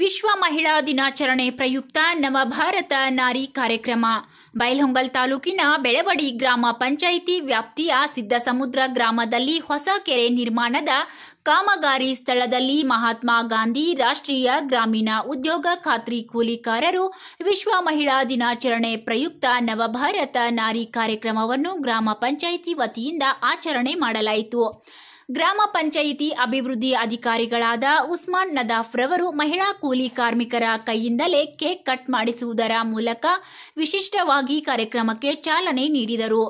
ವಿಶ್ವ ಮಹಿಳಾ ದಿನಾಚರಣೆ ಪ್ರಯುಕ್ತ ನವ ಭಾರತ ನಾರಿ ಕಾರ್ಯಕ್ರಮ ಬೈಲ್ಹೊಂಗಲ್ ತಾಲೂಕಿನ ಬೆಳವಡಿ ಗ್ರಾಮ ಪಂಚಾಯಿತಿ ವ್ಯಾಪ್ತಿಯ ಸಿದ್ದಸಮುದ್ರ ಗ್ರಾಮದಲ್ಲಿ ಹೊಸ ಕೆರೆ ನಿರ್ಮಾಣದ ಕಾಮಗಾರಿ ಸ್ಥಳದಲ್ಲಿ ಮಹಾತ್ಮ ಗಾಂಧಿ ರಾಷ್ಟ್ರೀಯ ಗ್ರಾಮೀಣ ಉದ್ಯೋಗ ಖಾತ್ರಿ ಕೂಲಿಕಾರರು ವಿಶ್ವ ಮಹಿಳಾ ದಿನಾಚರಣೆ ಪ್ರಯುಕ್ತ ನವಭಾರತ ನಾರಿ ಕಾರ್ಯಕ್ರಮವನ್ನು ಗ್ರಾಮ ಪಂಚಾಯಿತಿ ವತಿಯಿಂದ ಆಚರಣೆ ಮಾಡಲಾಯಿತು ಗ್ರಾಮ ಪಂಚಾಯಿತಿ ಅಭಿವೃದ್ಧಿ ಅಧಿಕಾರಿಗಳಾದ ಉಸ್ಮಾನ್ ನದಾಫ್ರವರು ಮಹಿಳಾ ಕೂಲಿ ಕಾರ್ಮಿಕರ ಕೈಯಿಂದಲೇ ಕೇಕ್ ಕಟ್ ಮಾಡಿಸುವುದರ ಮೂಲಕ ವಿಶಿಷ್ಟವಾಗಿ ಕಾರ್ಯಕ್ರಮಕ್ಕೆ ಚಾಲನೆ ನೀಡಿದರು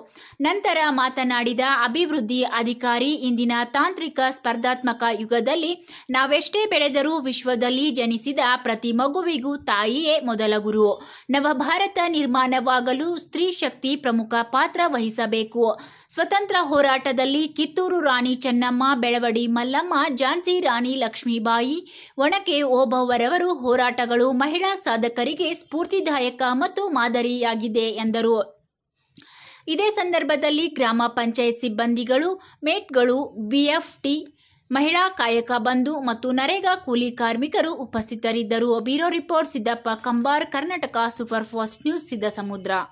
ನಂತರ ಮಾತನಾಡಿದ ಅಭಿವೃದ್ಧಿ ಅಧಿಕಾರಿ ಇಂದಿನ ತಾಂತ್ರಿಕ ಸ್ಪರ್ಧಾತ್ಮಕ ಯುಗದಲ್ಲಿ ನಾವೆಷ್ಟೇ ಬೆಳೆದರೂ ವಿಶ್ವದಲ್ಲಿ ಜನಿಸಿದ ಪ್ರತಿ ಮಗುವಿಗೂ ತಾಯಿಯೇ ಮೊದಲ ಗುರು ನವಭಾರತ ನಿರ್ಮಾಣವಾಗಲು ಸ್ತ್ರೀ ಶಕ್ತಿ ಪ್ರಮುಖ ಪಾತ್ರ ವಹಿಸಬೇಕು ಸ್ವತಂತ್ರ ಹೋರಾಟದಲ್ಲಿ ಕಿತ್ತೂರು ರಾಣಿ ಚೆನ್ನ ಚೆನ್ನಮ್ಮ ಬೆಳವಡಿ ಮಲ್ಲಮ್ಮ ಝಾನ್ಸಿ ರಾಣಿ ಲಕ್ಷ್ಮೀಬಾಯಿ ಒಣಕೆ ಓಬವ್ವರವರು ಹೋರಾಟಗಳು ಮಹಿಳಾ ಸಾಧಕರಿಗೆ ಸ್ಫೂರ್ತಿದಾಯಕ ಮತ್ತು ಮಾದರಿಯಾಗಿದೆ ಎಂದರು ಇದೇ ಸಂದರ್ಭದಲ್ಲಿ ಗ್ರಾಮ ಪಂಚಾಯತ್ ಸಿಬ್ಬಂದಿಗಳು ಮೇಟ್ಗಳು ಬಿಎಫ್ಟಿ ಮಹಿಳಾ ಕಾಯಕ ಬಂಧು ಮತ್ತು ನರೇಗಾ ಕೂಲಿ ಕಾರ್ಮಿಕರು ಉಪಸ್ಥಿತರಿದ್ದರು bureau report Siddappa Kambar Karnataka superfast news ಸಿದ್ದ ಸಮುದ್ರ